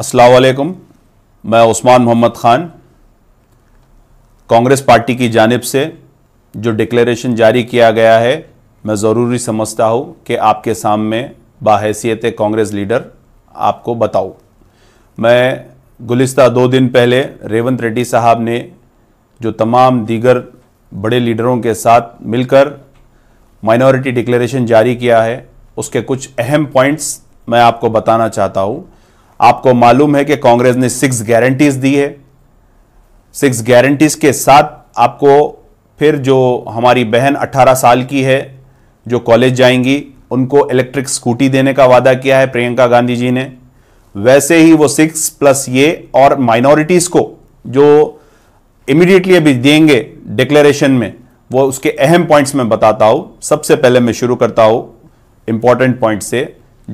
असलकुम मैं उस्मान मोहम्मद ख़ान कांग्रेस पार्टी की जानब से जो डिक्लेरेशन जारी किया गया है मैं ज़रूरी समझता हूँ कि आपके सामने बाहैसियत कांग्रेस लीडर आपको बताऊँ मैं गुलस्त दो दिन पहले रेवंत रेड्डी साहब ने जो तमाम दीगर बड़े लीडरों के साथ मिलकर माइनॉरिटी डिक्लेरेशन जारी किया है उसके कुछ अहम पॉइंट्स मैं आपको बताना चाहता हूँ आपको मालूम है कि कांग्रेस ने सिक्स गारंटीज दी है सिक्स गारंटीज के साथ आपको फिर जो हमारी बहन 18 साल की है जो कॉलेज जाएंगी उनको इलेक्ट्रिक स्कूटी देने का वादा किया है प्रियंका गांधी जी ने वैसे ही वो सिक्स प्लस ये और माइनॉरिटीज़ को जो इमीडिएटली अभी देंगे डिक्लेरेशन में वो उसके अहम पॉइंट्स में बताता हूँ सबसे पहले मैं शुरू करता हूँ इम्पॉर्टेंट पॉइंट से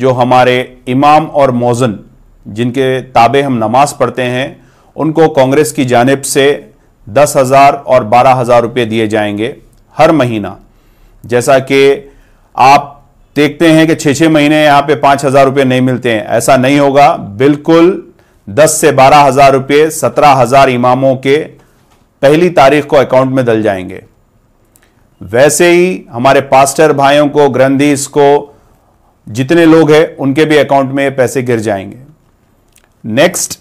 जो हमारे इमाम और मोजन जिनके ताबे हम नमाज पढ़ते हैं उनको कांग्रेस की जानब से दस हज़ार और बारह हज़ार रुपये दिए जाएंगे हर महीना जैसा कि आप देखते हैं कि छः छः महीने यहाँ पे पाँच हज़ार रुपये नहीं मिलते हैं ऐसा नहीं होगा बिल्कुल दस से बारह हज़ार रुपये सत्रह हज़ार इमामों के पहली तारीख को अकाउंट में दल जाएंगे वैसे ही हमारे पास्टर भाइयों को ग्रंथीस को जितने लोग हैं उनके भी अकाउंट में पैसे गिर जाएंगे नेक्स्ट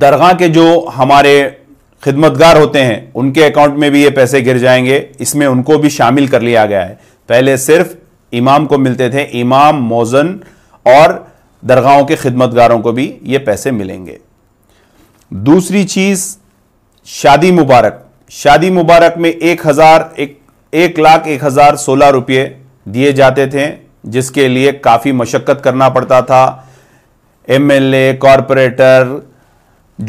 दरगाह के जो हमारे खिदमतगार होते हैं उनके अकाउंट में भी ये पैसे गिर जाएंगे इसमें उनको भी शामिल कर लिया गया है पहले सिर्फ इमाम को मिलते थे इमाम मोजन और दरगाहों के खिदमतगारों को भी ये पैसे मिलेंगे दूसरी चीज़ शादी मुबारक शादी मुबारक में एक हज़ार एक, एक लाख एक हज़ार सोलह रुपये दिए जाते थे जिसके लिए काफ़ी मशक्क़त करना पड़ता था एमएलए कॉरपोरेटर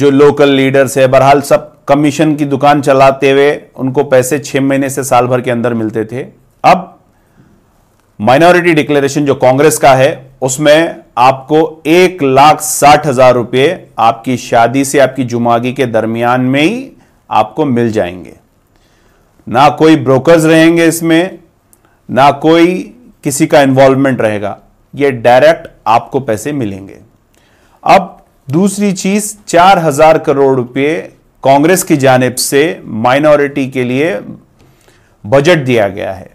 जो लोकल लीडर्स है बहरहाल सब कमीशन की दुकान चलाते हुए उनको पैसे छह महीने से साल भर के अंदर मिलते थे अब माइनॉरिटी डिक्लेरेशन जो कांग्रेस का है उसमें आपको एक लाख साठ हजार रुपये आपकी शादी से आपकी जुमागी के दरमियान में ही आपको मिल जाएंगे ना कोई ब्रोकर्स रहेंगे इसमें ना कोई किसी का इन्वॉल्वमेंट रहेगा ये डायरेक्ट आपको पैसे मिलेंगे अब दूसरी चीज चार हजार करोड़ रुपए कांग्रेस की जानब से माइनॉरिटी के लिए बजट दिया गया है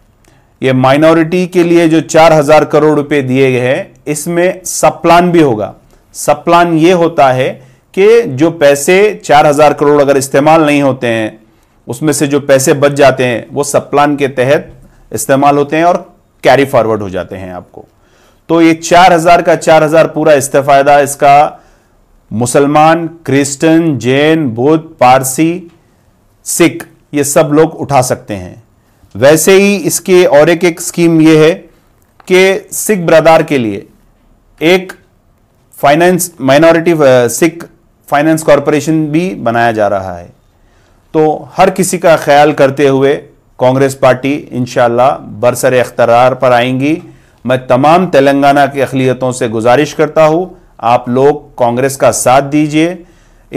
ये माइनॉरिटी के लिए जो चार हजार करोड़ रुपए दिए गए हैं इसमें सब प्लान भी होगा सब प्लान ये होता है कि जो पैसे चार हजार करोड़ अगर इस्तेमाल नहीं होते हैं उसमें से जो पैसे बच जाते हैं वो सब प्लान के तहत इस्तेमाल होते हैं और कैरी फॉरवर्ड हो जाते हैं आपको तो ये चार हजार का चार हजार पूरा इस्तेफादा इसका मुसलमान क्रिश्चियन जैन बौद्ध पारसी सिख ये सब लोग उठा सकते हैं वैसे ही इसके और एक एक स्कीम ये है कि सिख ब्रदार के लिए एक finance minority Sikh finance corporation भी बनाया जा रहा है तो हर किसी का ख्याल करते हुए कांग्रेस पार्टी इंशाल्लाह बरसर अख्तरार पर आएंगी मैं तमाम तेलंगाना की अखिलियतों से गुजारिश करता हूँ आप लोग कांग्रेस का साथ दीजिए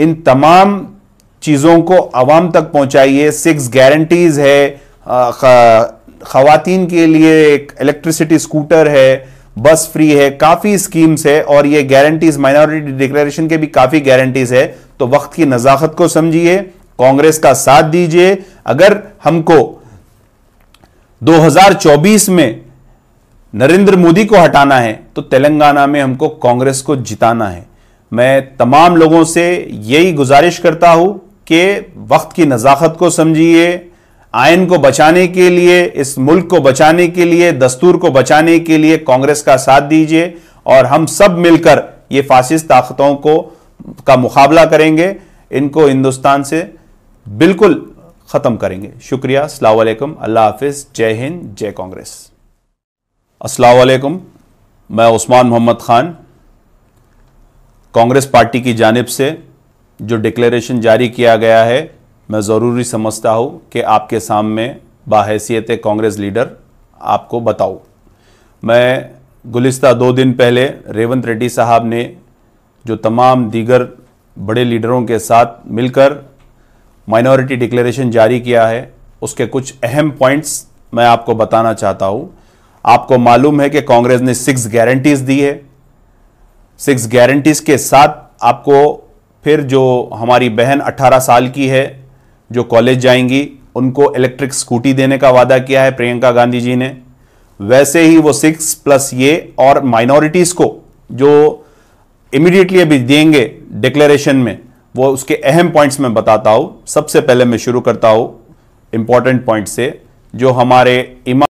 इन तमाम चीज़ों को आवाम तक पहुँचाइए सिक्स गारंटीज़ है ख़वातीन के लिए एक इलेक्ट्रिसिटी स्कूटर है बस फ्री है काफ़ी स्कीम्स है और ये गारंटीज़ माइनॉरिटी डिक्लेरेशन के भी काफ़ी गारंटीज़ है तो वक्त की नज़ाकत को समझिए कांग्रेस का साथ दीजिए अगर हमको 2024 में नरेंद्र मोदी को हटाना है तो तेलंगाना में हमको कांग्रेस को जिताना है मैं तमाम लोगों से यही गुजारिश करता हूं कि वक्त की नज़ाकत को समझिए आयन को बचाने के लिए इस मुल्क को बचाने के लिए दस्तूर को बचाने के लिए कांग्रेस का साथ दीजिए और हम सब मिलकर ये फासिस ताकतों को का मुकाबला करेंगे इनको हिंदुस्तान से बिल्कुल ख़त्म करेंगे शुक्रिया अल्लाह हाफिज़ जय हिंद जय कांग्रेस असलकुम मैं उस्मान मोहम्मद ख़ान कांग्रेस पार्टी की जानब से जो डिक्लेरेशन जारी किया गया है मैं ज़रूरी समझता हूँ कि आपके सामने बाहैसियत कांग्रेस लीडर आपको बताऊँ मैं गुलिस्ता दो दिन पहले रेवंत रेड्डी साहब ने जो तमाम दीगर बड़े लीडरों के साथ मिलकर माइनॉरिटी डिक्लेरेशन जारी किया है उसके कुछ अहम पॉइंट्स मैं आपको बताना चाहता हूँ आपको मालूम है कि कांग्रेस ने सिक्स गारंटीज दी है सिक्स गारंटीज के साथ आपको फिर जो हमारी बहन 18 साल की है जो कॉलेज जाएंगी उनको इलेक्ट्रिक स्कूटी देने का वादा किया है प्रियंका गांधी जी ने वैसे ही वो सिक्स प्लस ये और माइनॉरिटीज़ को जो इमीडिएटली अभी देंगे डिक्लेरेशन में वो उसके अहम पॉइंट्स में बताता हूँ सबसे पहले मैं शुरू करता हूँ इम्पॉर्टेंट पॉइंट से जो हमारे इमा